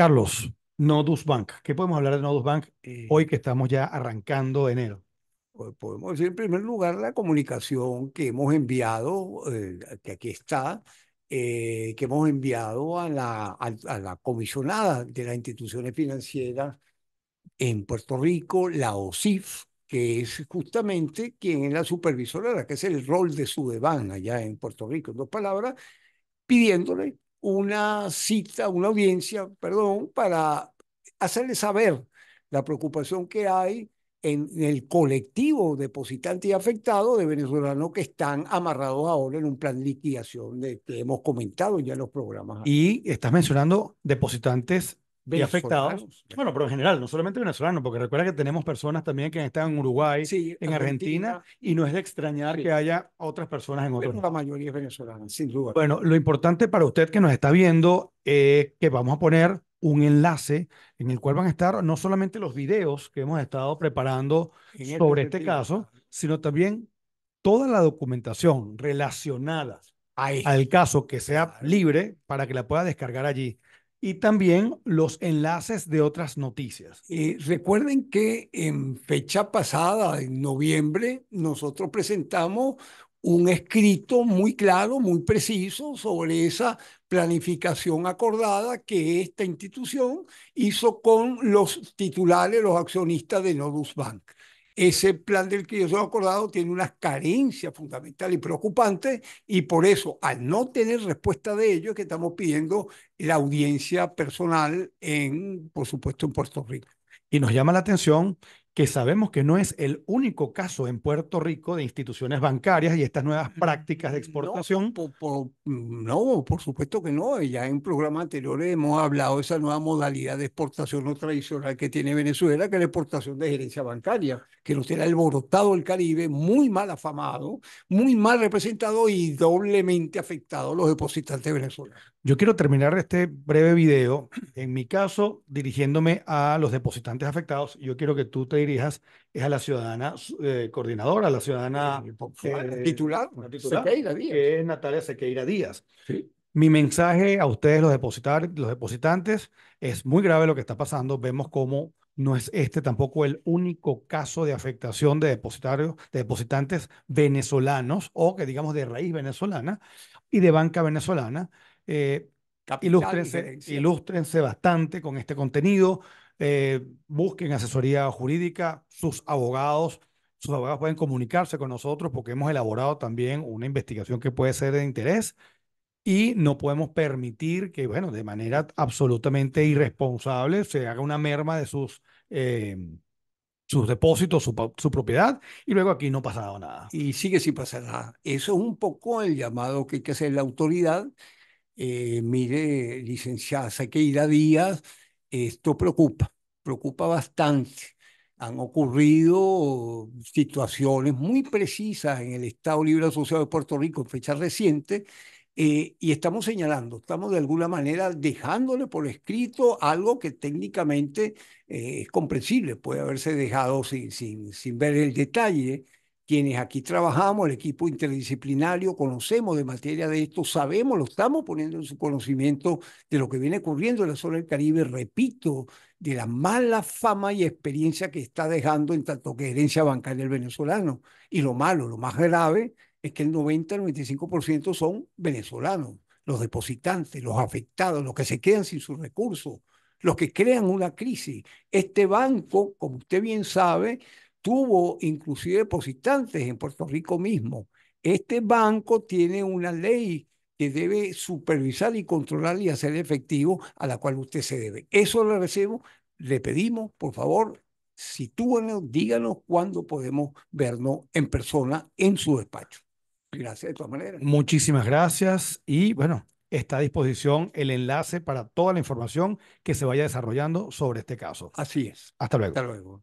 Carlos, Nodus Bank. ¿Qué podemos hablar de Nodus Bank eh. hoy que estamos ya arrancando enero? Pues podemos decir en primer lugar la comunicación que hemos enviado, eh, que aquí está, eh, que hemos enviado a la, a, la comisionada de las instituciones financieras en Puerto Rico, la OSIF, que es justamente quien es la supervisora, que es el rol de su Sudeban allá en Puerto Rico, en dos palabras, pidiéndole una cita, una audiencia, perdón, para hacerle saber la preocupación que hay en el colectivo depositante y afectado de venezolanos que están amarrados ahora en un plan de liquidación de, que hemos comentado ya en los programas. Y estás mencionando depositantes y afectados. Bueno, pero en general, no solamente venezolanos, porque recuerda que tenemos personas también que están en Uruguay, sí, en Argentina, y no es de extrañar que haya otras personas en otros. La mayoría es venezolana, sin duda. Bueno, lo importante para usted que nos está viendo es eh, que vamos a poner un enlace en el cual van a estar no solamente los videos que hemos estado preparando este sobre este caso, sino también toda la documentación relacionada al caso que sea libre para que la pueda descargar allí y también los enlaces de otras noticias. Eh, recuerden que en fecha pasada, en noviembre, nosotros presentamos un escrito muy claro, muy preciso sobre esa planificación acordada que esta institución hizo con los titulares, los accionistas de Nordus Bank ese plan del que yo soy acordado tiene unas carencia fundamental y preocupante y por eso, al no tener respuesta de ellos, que estamos pidiendo la audiencia personal en, por supuesto, en Puerto Rico. Y nos llama la atención que sabemos que no es el único caso en Puerto Rico de instituciones bancarias y estas nuevas mm, prácticas de exportación. Mm, no, por, supuesto que no. Ya en programas anteriores hemos hablado de esa nueva modalidad de exportación no tradicional que tiene Venezuela, que es la exportación de gerencia bancaria, que nos tiene alborotado el Caribe, muy mal afamado, muy mal representado y doblemente afectado a los depositantes venezolanos. Yo quiero terminar este breve video, en mi caso, dirigiéndome a los depositantes afectados. Yo quiero que tú te dirijas es a la ciudadana eh, coordinadora, a la ciudadana eh, eh, titular, que es Natalia Sequeira Díaz. ¿Sí? Mi mensaje a ustedes, los, depositar, los depositantes, es muy grave lo que está pasando. Vemos cómo no es este tampoco el único caso de afectación de depositarios, de depositantes venezolanos o que digamos de raíz venezolana y de banca venezolana eh, ilústrense, bastante con este contenido, eh, busquen asesoría jurídica, sus abogados, sus abogados pueden comunicarse con nosotros porque hemos elaborado también una investigación que puede ser de interés y no podemos permitir que, bueno, de manera absolutamente irresponsable se haga una merma de sus... Eh, sus depósitos, su, su, propiedad, y luego aquí no pasa nada. Y sigue sin pasar nada. Eso es un poco el llamado que hay que hacer la autoridad eh, mire, licenciada Saqueira Díaz, esto preocupa, preocupa bastante. Han ocurrido situaciones muy precisas en el Estado Libre Asociado de Puerto Rico en fecha reciente eh, y estamos señalando, estamos de alguna manera dejándole por escrito algo que técnicamente eh, es comprensible, puede haberse dejado sin, sin ver el detalle, quienes aquí trabajamos, el equipo interdisciplinario, conocemos de materia de esto, sabemos, lo estamos poniendo en su conocimiento de lo que viene ocurriendo en la zona del Caribe, repito, de la mala fama y experiencia que está dejando en tanto que herencia bancaria el venezolano. Y lo malo, lo más grave, es que el 90-95% son venezolanos, los depositantes, los afectados, los que se quedan sin sus recursos, los que crean una crisis. Este banco, como usted bien sabe, tuvo inclusive depositantes en Puerto Rico mismo. Este banco tiene una ley que debe supervisar y controlar y hacer efectivo a la cual usted se debe. Eso le recibo, le pedimos, por favor, sitúenos, díganos cuándo podemos vernos en persona en su despacho. Gracias de todas maneras. Muchísimas gracias y bueno, está a disposición el enlace para toda la información que se vaya desarrollando sobre este caso. Así es. Hasta luego. Hasta luego.